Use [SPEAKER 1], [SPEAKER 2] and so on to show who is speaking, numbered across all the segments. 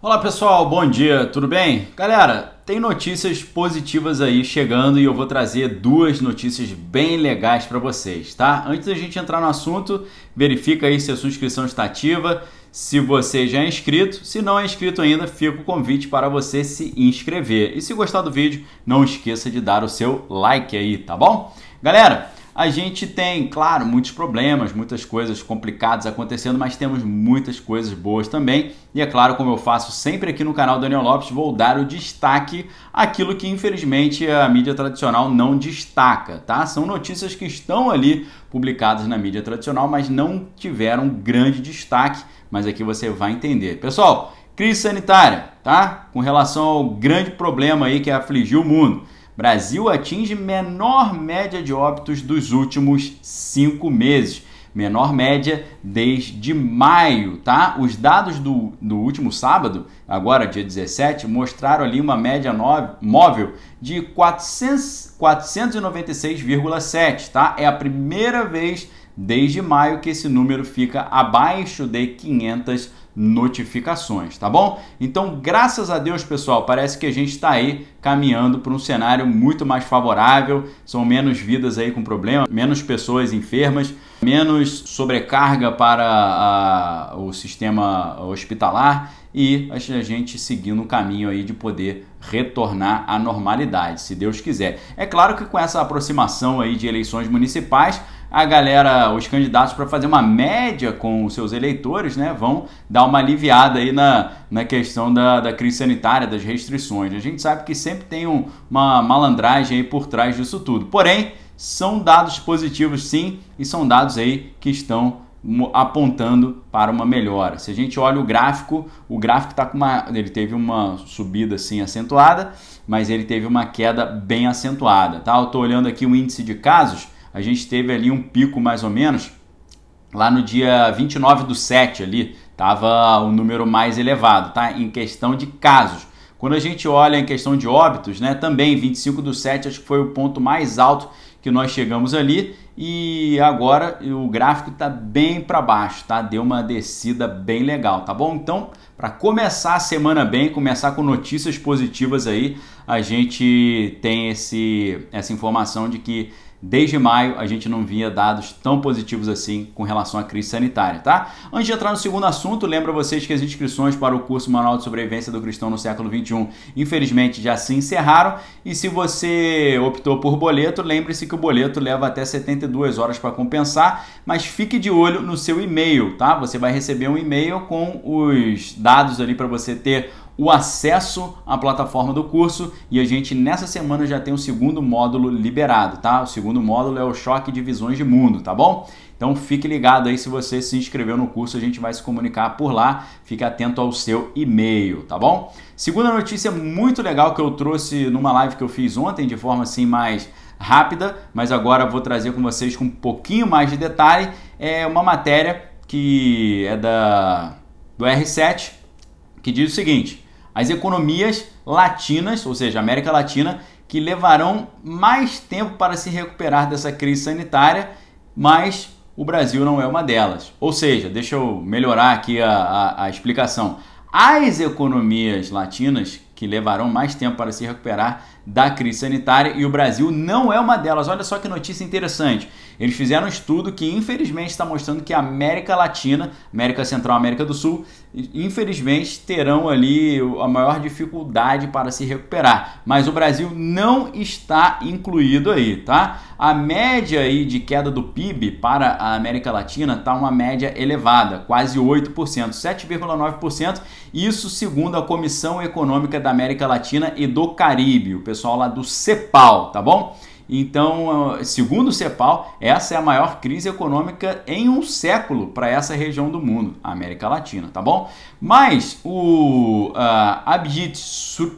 [SPEAKER 1] Olá pessoal, bom dia, tudo bem? Galera, tem notícias positivas aí chegando e eu vou trazer duas notícias bem legais para vocês, tá? Antes da gente entrar no assunto, verifica aí se a sua inscrição está ativa, se você já é inscrito, se não é inscrito ainda, fica o convite para você se inscrever. E se gostar do vídeo, não esqueça de dar o seu like aí, tá bom? Galera, a gente tem, claro, muitos problemas, muitas coisas complicadas acontecendo, mas temos muitas coisas boas também. E é claro, como eu faço sempre aqui no canal Daniel Lopes, vou dar o destaque aquilo que infelizmente a mídia tradicional não destaca, tá? São notícias que estão ali publicadas na mídia tradicional, mas não tiveram grande destaque, mas aqui você vai entender. Pessoal, crise sanitária, tá? Com relação ao grande problema aí que afligiu o mundo. Brasil atinge menor média de óbitos dos últimos cinco meses. Menor média desde maio, tá? Os dados do, do último sábado, agora dia 17, mostraram ali uma média no, móvel de 496,7, tá? É a primeira vez desde maio que esse número fica abaixo de 500 notificações, tá bom? Então, graças a Deus, pessoal, parece que a gente está aí caminhando para um cenário muito mais favorável, são menos vidas aí com problema, menos pessoas enfermas, menos sobrecarga para a, o sistema hospitalar e a gente seguindo o caminho aí de poder retornar à normalidade, se Deus quiser. É claro que com essa aproximação aí de eleições municipais, a galera, os candidatos, para fazer uma média com os seus eleitores, né, vão dar uma aliviada aí na, na questão da, da crise sanitária, das restrições. A gente sabe que sempre tem um, uma malandragem aí por trás disso tudo. Porém, são dados positivos sim, e são dados aí que estão apontando para uma melhora. Se a gente olha o gráfico, o gráfico tá com uma, ele teve uma subida assim acentuada, mas ele teve uma queda bem acentuada, tá? Eu tô olhando aqui o índice de casos, a gente teve ali um pico mais ou menos lá no dia 29 do 7 ali, estava o um número mais elevado, tá? Em questão de casos. Quando a gente olha em questão de óbitos, né, também 25 do 7 acho que foi o ponto mais alto que nós chegamos ali e agora o gráfico está bem para baixo, tá? Deu uma descida bem legal, tá bom? Então, para começar a semana bem, começar com notícias positivas aí, a gente tem esse, essa informação de que Desde maio a gente não via dados tão positivos assim com relação à crise sanitária, tá? Antes de entrar no segundo assunto, lembra vocês que as inscrições para o curso Manual de Sobrevivência do Cristão no século XXI, infelizmente, já se encerraram. E se você optou por boleto, lembre-se que o boleto leva até 72 horas para compensar, mas fique de olho no seu e-mail, tá? Você vai receber um e-mail com os dados ali para você ter o acesso à plataforma do curso e a gente nessa semana já tem o segundo módulo liberado, tá? O segundo módulo é o choque de visões de mundo, tá bom? Então fique ligado aí se você se inscreveu no curso, a gente vai se comunicar por lá. Fique atento ao seu e-mail, tá bom? Segunda notícia muito legal que eu trouxe numa live que eu fiz ontem de forma assim mais rápida, mas agora vou trazer com vocês com um pouquinho mais de detalhe, é uma matéria que é da do R7 que diz o seguinte: as economias latinas, ou seja, América Latina, que levarão mais tempo para se recuperar dessa crise sanitária, mas o Brasil não é uma delas. Ou seja, deixa eu melhorar aqui a, a, a explicação. As economias latinas que levarão mais tempo para se recuperar da crise sanitária e o Brasil não é uma delas. Olha só que notícia interessante. Eles fizeram um estudo que infelizmente está mostrando que a América Latina, América Central, América do Sul, infelizmente terão ali a maior dificuldade para se recuperar. Mas o Brasil não está incluído aí, tá? A média aí de queda do PIB para a América Latina está uma média elevada, quase 8%, 7,9%, isso segundo a Comissão Econômica da América Latina e do Caribe. O pessoal lá do CEPAL, tá bom? Então, ah, segundo o CEPAL, essa é a maior crise econômica em um século para essa região do mundo, a América Latina, tá bom? Mas o uh, Abhijit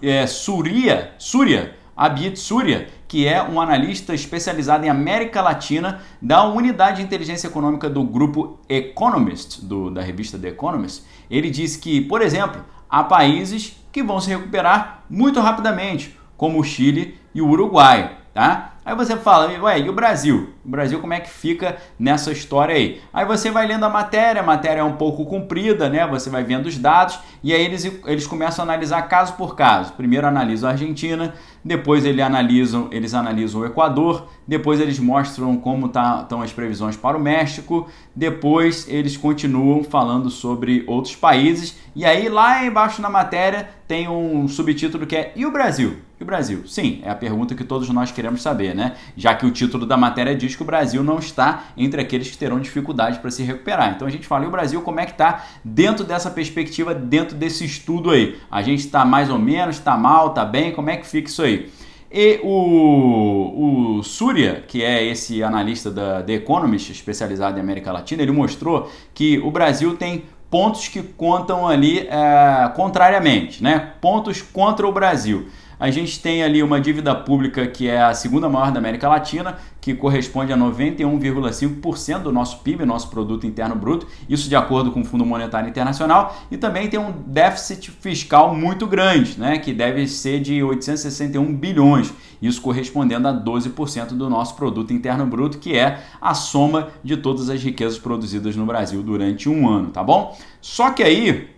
[SPEAKER 1] é, Surya, Surya, Abhijit Surya, que é um analista especializado em América Latina da Unidade de Inteligência Econômica do grupo Economist, do, da revista The Economist, ele disse que, por exemplo, há países que vão se recuperar muito rapidamente como o Chile e o Uruguai, tá? Aí você fala, ué, e o Brasil? O Brasil como é que fica nessa história aí? Aí você vai lendo a matéria, a matéria é um pouco comprida, né? Você vai vendo os dados e aí eles, eles começam a analisar caso por caso. Primeiro analisam a Argentina, depois eles analisam, eles analisam o Equador, depois eles mostram como tá, estão as previsões para o México, depois eles continuam falando sobre outros países e aí lá embaixo na matéria tem um subtítulo que é E o Brasil? E o Brasil? Sim, é a pergunta que todos nós queremos saber, né? Já que o título da matéria diz que o Brasil não está entre aqueles que terão dificuldade para se recuperar. Então a gente fala, e o Brasil como é que está dentro dessa perspectiva, dentro desse estudo aí? A gente está mais ou menos, está mal, está bem, como é que fica isso aí? E o, o Surya, que é esse analista da The Economist, especializado em América Latina, ele mostrou que o Brasil tem pontos que contam ali é, contrariamente, né? Pontos contra o Brasil. A gente tem ali uma dívida pública que é a segunda maior da América Latina, que corresponde a 91,5% do nosso PIB, nosso produto interno bruto, isso de acordo com o Fundo Monetário Internacional, e também tem um déficit fiscal muito grande, né, que deve ser de 861 bilhões, isso correspondendo a 12% do nosso produto interno bruto, que é a soma de todas as riquezas produzidas no Brasil durante um ano, tá bom? Só que aí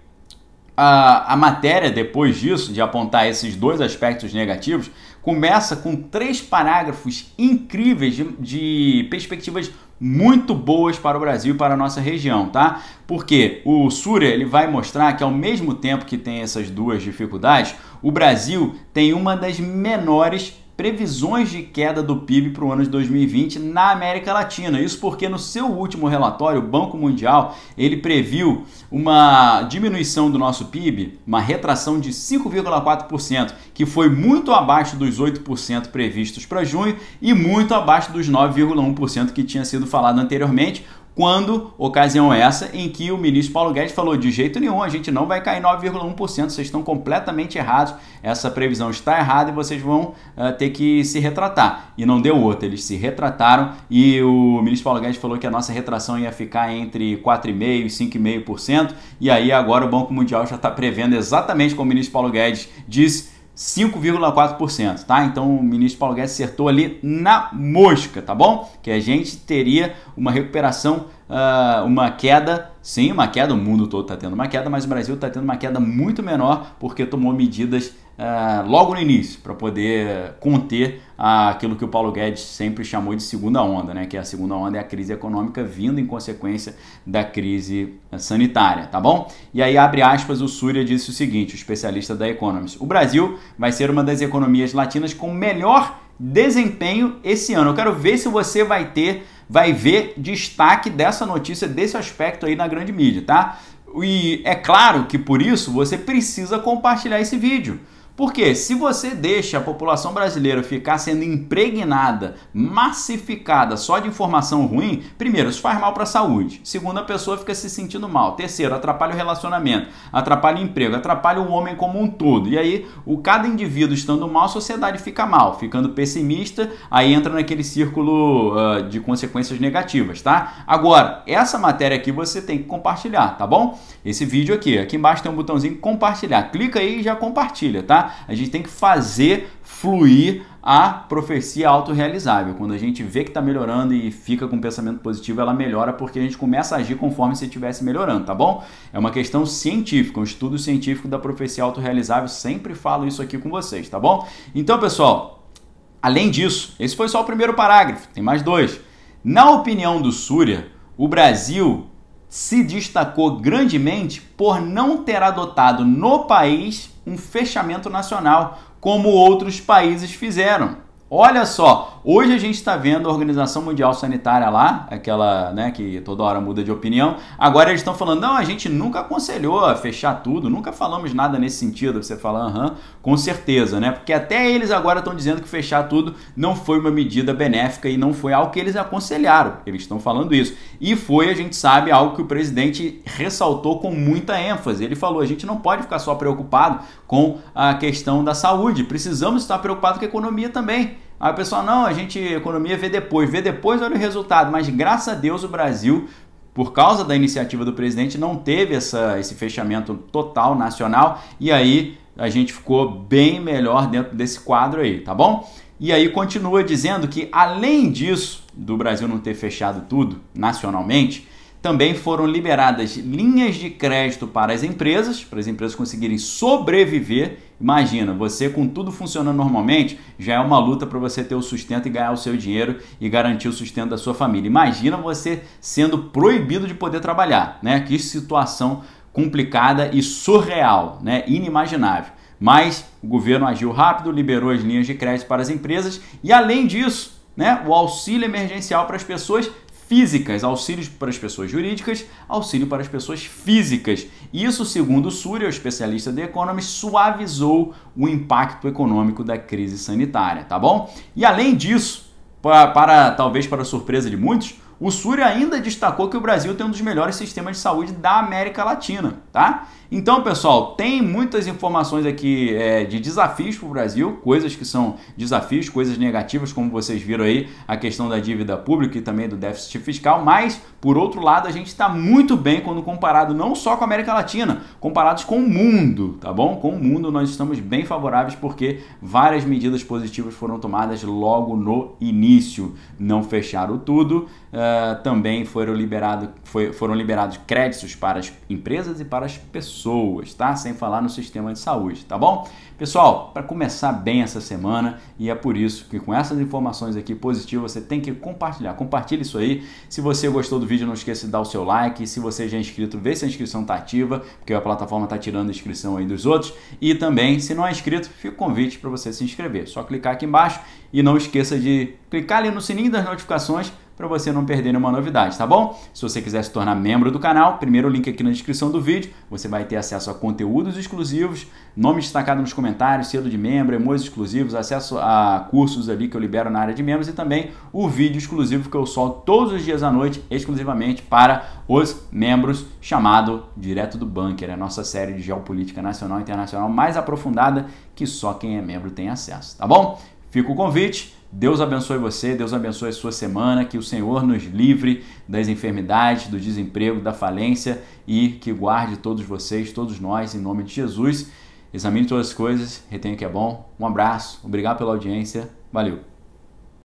[SPEAKER 1] a, a matéria, depois disso, de apontar esses dois aspectos negativos, começa com três parágrafos incríveis de, de perspectivas muito boas para o Brasil e para a nossa região, tá? Porque o Surya ele vai mostrar que ao mesmo tempo que tem essas duas dificuldades, o Brasil tem uma das menores previsões de queda do PIB para o ano de 2020 na América Latina. Isso porque no seu último relatório, o Banco Mundial, ele previu uma diminuição do nosso PIB, uma retração de 5,4%, que foi muito abaixo dos 8% previstos para junho e muito abaixo dos 9,1% que tinha sido falado anteriormente quando ocasião essa em que o ministro Paulo Guedes falou de jeito nenhum, a gente não vai cair 9,1%, vocês estão completamente errados, essa previsão está errada e vocês vão uh, ter que se retratar. E não deu outra, eles se retrataram e o ministro Paulo Guedes falou que a nossa retração ia ficar entre 4,5% e 5,5%, e aí agora o Banco Mundial já está prevendo exatamente como o ministro Paulo Guedes disse, 5,4%, tá? Então o ministro Paulo Guedes acertou ali na mosca, tá bom? Que a gente teria uma recuperação, uh, uma queda, sim, uma queda, o mundo todo está tendo uma queda, mas o Brasil está tendo uma queda muito menor porque tomou medidas é, logo no início, para poder conter aquilo que o Paulo Guedes sempre chamou de segunda onda, né? que a segunda onda é a crise econômica vindo em consequência da crise é, sanitária, tá bom? E aí, abre aspas, o Surya disse o seguinte, o especialista da Economist, o Brasil vai ser uma das economias latinas com melhor desempenho esse ano. Eu quero ver se você vai ter, vai ver destaque dessa notícia, desse aspecto aí na grande mídia, tá? E é claro que por isso você precisa compartilhar esse vídeo porque se você deixa a população brasileira ficar sendo impregnada, massificada só de informação ruim, primeiro, isso faz mal para a saúde. Segundo, a pessoa fica se sentindo mal. Terceiro, atrapalha o relacionamento, atrapalha o emprego, atrapalha o homem como um todo. E aí, o cada indivíduo estando mal, a sociedade fica mal, ficando pessimista, aí entra naquele círculo uh, de consequências negativas, tá? Agora, essa matéria aqui você tem que compartilhar, tá bom? Esse vídeo aqui, aqui embaixo tem um botãozinho compartilhar. Clica aí e já compartilha, tá? A gente tem que fazer fluir a profecia autorrealizável. Quando a gente vê que está melhorando e fica com um pensamento positivo, ela melhora porque a gente começa a agir conforme se estivesse melhorando, tá bom? É uma questão científica, um estudo científico da profecia autorrealizável. Sempre falo isso aqui com vocês, tá bom? Então, pessoal, além disso, esse foi só o primeiro parágrafo, tem mais dois. Na opinião do Surya, o Brasil se destacou grandemente por não ter adotado no país um fechamento nacional, como outros países fizeram. Olha só, Hoje a gente está vendo a Organização Mundial Sanitária lá, aquela né, que toda hora muda de opinião. Agora eles estão falando, não, a gente nunca aconselhou a fechar tudo, nunca falamos nada nesse sentido. Você fala, aham, com certeza, né? Porque até eles agora estão dizendo que fechar tudo não foi uma medida benéfica e não foi algo que eles aconselharam. Eles estão falando isso. E foi, a gente sabe, algo que o presidente ressaltou com muita ênfase. Ele falou, a gente não pode ficar só preocupado com a questão da saúde, precisamos estar preocupados com a economia também. Aí o pessoal, não, a gente, economia vê depois, vê depois, olha o resultado. Mas graças a Deus o Brasil por causa da iniciativa do presidente, não teve essa, esse fechamento total nacional e aí a gente ficou bem melhor dentro desse quadro aí, tá bom? E aí continua dizendo que além disso, do Brasil não ter fechado tudo nacionalmente, também foram liberadas linhas de crédito para as empresas, para as empresas conseguirem sobreviver. Imagina, você com tudo funcionando normalmente, já é uma luta para você ter o sustento e ganhar o seu dinheiro e garantir o sustento da sua família. Imagina você sendo proibido de poder trabalhar, né? Que situação complicada e surreal, né? Inimaginável. Mas o governo agiu rápido, liberou as linhas de crédito para as empresas e além disso, né, o auxílio emergencial para as pessoas físicas, auxílio para as pessoas jurídicas, auxílio para as pessoas físicas. Isso, segundo Surya, o especialista da Economist, suavizou o impacto econômico da crise sanitária, tá bom? E além disso, para, para talvez para surpresa de muitos, o Surya ainda destacou que o Brasil tem um dos melhores sistemas de saúde da América Latina, tá? Então, pessoal, tem muitas informações aqui é, de desafios para o Brasil, coisas que são desafios, coisas negativas, como vocês viram aí, a questão da dívida pública e também do déficit fiscal, mas, por outro lado, a gente está muito bem quando comparado não só com a América Latina, comparados com o mundo, tá bom? Com o mundo nós estamos bem favoráveis porque várias medidas positivas foram tomadas logo no início. Não fecharam tudo, uh, também foram, liberado, foi, foram liberados créditos para as empresas e para as pessoas pessoas, tá? Sem falar no sistema de saúde, tá bom? Pessoal, para começar bem essa semana, e é por isso que com essas informações aqui positivas, você tem que compartilhar. Compartilhe isso aí. Se você gostou do vídeo, não esqueça de dar o seu like. Se você já é inscrito, vê se a inscrição está ativa, porque a plataforma está tirando a inscrição aí dos outros. E também, se não é inscrito, fica o convite para você se inscrever. É só clicar aqui embaixo e não esqueça de clicar ali no sininho das notificações para você não perder nenhuma novidade, tá bom? Se você quiser se tornar membro do canal, primeiro link aqui na descrição do vídeo, você vai ter acesso a conteúdos exclusivos, nome destacado nos comentários, cedo de membro, emojis exclusivos, acesso a cursos ali que eu libero na área de membros e também o vídeo exclusivo que eu solto todos os dias à noite, exclusivamente para os membros, chamado Direto do Bunker, a nossa série de geopolítica nacional e internacional mais aprofundada que só quem é membro tem acesso, tá bom? Fica o convite. Deus abençoe você, Deus abençoe a sua semana, que o Senhor nos livre das enfermidades, do desemprego, da falência e que guarde todos vocês, todos nós, em nome de Jesus. Examine todas as coisas, retenha o que é bom. Um abraço, obrigado pela audiência, valeu!